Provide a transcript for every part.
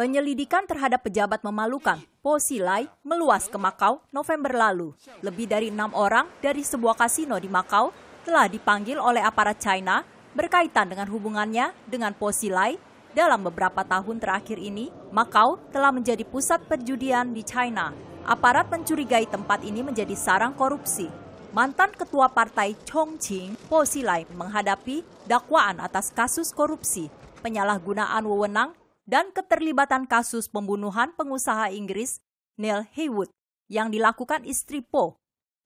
Penyelidikan terhadap pejabat memalukan, Po Silai, meluas ke Makau November lalu. Lebih dari enam orang dari sebuah kasino di Makau telah dipanggil oleh aparat China berkaitan dengan hubungannya dengan Po Silai. Dalam beberapa tahun terakhir ini, Makau telah menjadi pusat perjudian di China. Aparat mencurigai tempat ini menjadi sarang korupsi. Mantan Ketua Partai Chongqing, Po Silai, menghadapi dakwaan atas kasus korupsi penyalahgunaan wewenang dan keterlibatan kasus pembunuhan pengusaha Inggris Neil Heywood yang dilakukan istri Po,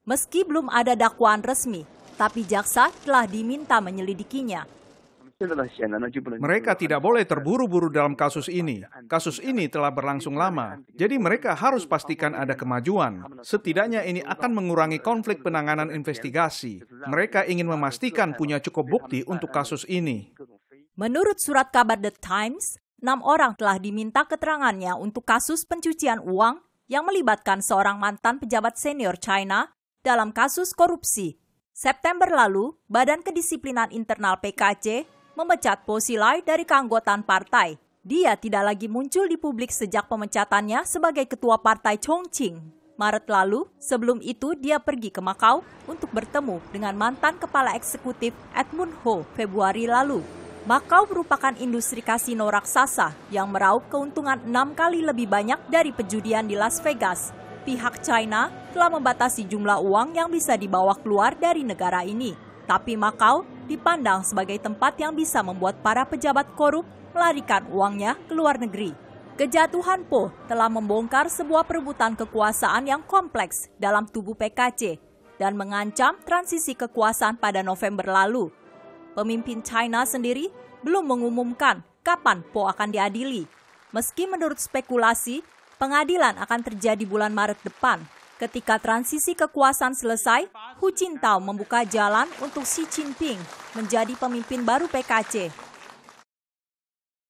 Meski belum ada dakwaan resmi, tapi jaksa telah diminta menyelidikinya. Mereka tidak boleh terburu-buru dalam kasus ini. Kasus ini telah berlangsung lama, jadi mereka harus pastikan ada kemajuan. Setidaknya ini akan mengurangi konflik penanganan investigasi. Mereka ingin memastikan punya cukup bukti untuk kasus ini. Menurut surat kabar The Times, enam orang telah diminta keterangannya untuk kasus pencucian uang yang melibatkan seorang mantan pejabat senior China dalam kasus korupsi. September lalu, Badan Kedisiplinan Internal PKC memecat Posilai dari keanggotaan partai. Dia tidak lagi muncul di publik sejak pemecatannya sebagai ketua partai Chongqing. Maret lalu, sebelum itu dia pergi ke Makau untuk bertemu dengan mantan kepala eksekutif Edmund Ho Februari lalu. Makau merupakan industri kasino raksasa yang meraup keuntungan enam kali lebih banyak dari perjudian di Las Vegas. Pihak China telah membatasi jumlah uang yang bisa dibawa keluar dari negara ini. Tapi Makau dipandang sebagai tempat yang bisa membuat para pejabat korup melarikan uangnya ke luar negeri. Kejatuhan Po telah membongkar sebuah perebutan kekuasaan yang kompleks dalam tubuh PKC dan mengancam transisi kekuasaan pada November lalu pemimpin China sendiri belum mengumumkan kapan Po akan diadili. Meski menurut spekulasi, pengadilan akan terjadi bulan Maret depan. Ketika transisi kekuasaan selesai, Hu Jintao membuka jalan untuk Xi Jinping menjadi pemimpin baru PKC